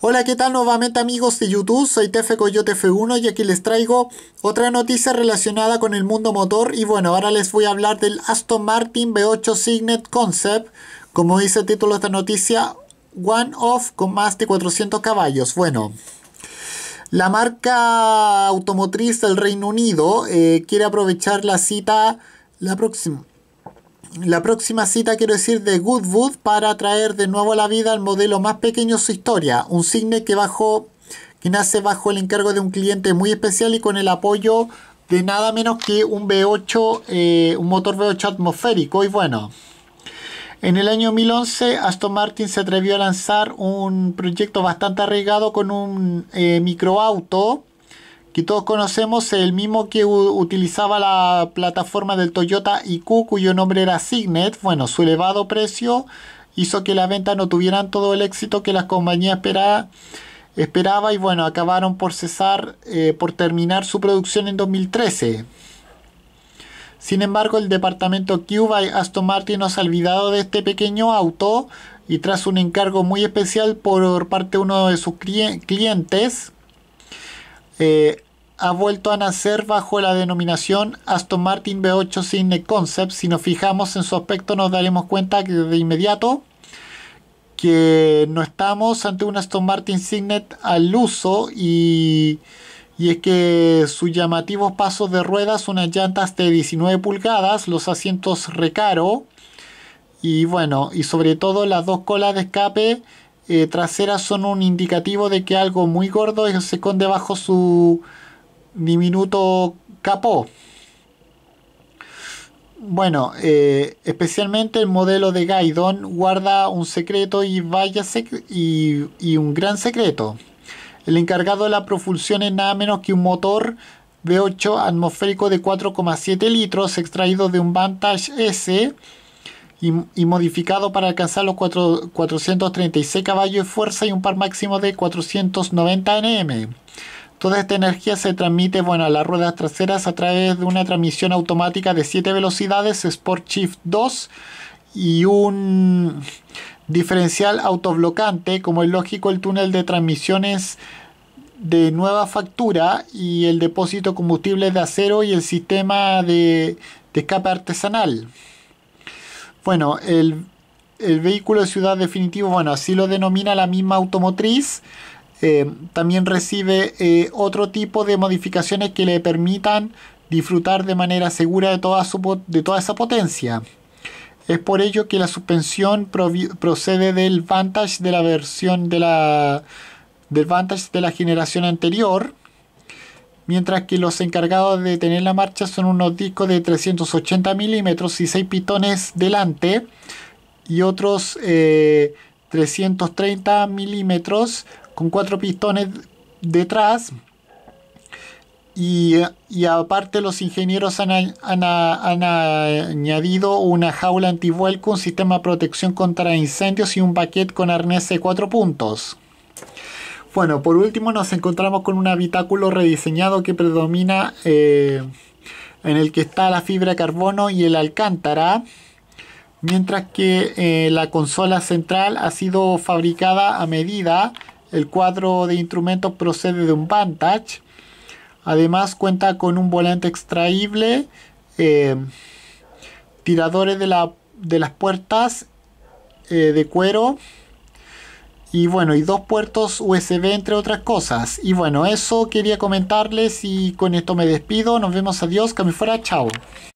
Hola, ¿qué tal nuevamente amigos de YouTube? Soy TF Coyote F1 y aquí les traigo otra noticia relacionada con el mundo motor y bueno, ahora les voy a hablar del Aston Martin V8 Signet Concept, como dice el título de esta noticia, One Off con más de 400 caballos. Bueno, la marca automotriz del Reino Unido eh, quiere aprovechar la cita la próxima la próxima cita, quiero decir, de Goodwood para traer de nuevo a la vida al modelo más pequeño de su historia, un cine que, nace bajo el encargo de un cliente muy especial y con el apoyo de nada menos que un V8, eh, un motor V8 atmosférico. Y bueno, en el año 2011 Aston Martin se atrevió a lanzar un proyecto bastante arriesgado con un eh, microauto que todos conocemos, el mismo que utilizaba la plataforma del Toyota IQ, cuyo nombre era Signet. Bueno, su elevado precio hizo que la venta no tuvieran todo el éxito que la compañía esperaba esperaba y bueno, acabaron por cesar, eh, por terminar su producción en 2013. Sin embargo, el departamento Q by Aston Martin nos ha olvidado de este pequeño auto y tras un encargo muy especial por parte de uno de sus clientes, eh, ha vuelto a nacer bajo la denominación Aston Martin V8 Signet Concept. Si nos fijamos en su aspecto nos daremos cuenta de inmediato que no estamos ante un Aston Martin Signet al uso y, y es que sus llamativos pasos de ruedas, unas llantas de 19 pulgadas, los asientos recaro y bueno, y sobre todo las dos colas de escape eh, traseras son un indicativo de que algo muy gordo se esconde bajo su, diminuto capó. Bueno, eh, especialmente el modelo de Gaidon guarda un secreto y, vaya y, un gran secreto. El encargado de la propulsión es nada menos que un motor V8 atmosférico de 4,7 litros extraído de un Vantage S y, modificado para alcanzar los 4, 436 caballos de fuerza y un par máximo de 490 Nm. Toda esta energía se transmite bueno, a las ruedas traseras a través de una transmisión automática de 7 velocidades Sport Shift 2 y un diferencial autoblocante, como es lógico, el túnel de transmisiones de nueva factura y el depósito combustible de acero y el sistema de, escape artesanal. Bueno, el, el vehículo de ciudad definitivo, bueno, así lo denomina la misma automotriz. Eh, también recibe eh, otro tipo de modificaciones que le permitan disfrutar de manera segura de toda, de toda esa potencia. Es por ello que la suspensión procede del Vantage de la versión de la del Vantage de la generación anterior, mientras que los encargados de tener la marcha son unos discos de 380 milímetros y 6 pitones delante y otros 330 eh, milímetros con cuatro pistones detrás. Y, aparte los ingenieros han, añadido una jaula antivuelco, un sistema de protección contra incendios y un paquete con arnés de cuatro puntos. Bueno, por último nos encontramos con un habitáculo rediseñado que predomina eh, en el que está la fibra de carbono y el alcántara, mientras que eh, la consola central ha sido fabricada a medida el cuadro de instrumentos procede de un Vantage. Además cuenta con un volante extraíble, eh, tiradores de, las puertas eh, de cuero y bueno, y dos puertos USB entre otras cosas. Y bueno, eso quería comentarles y con esto me despido. Nos vemos, adiós, que me fuera, chao.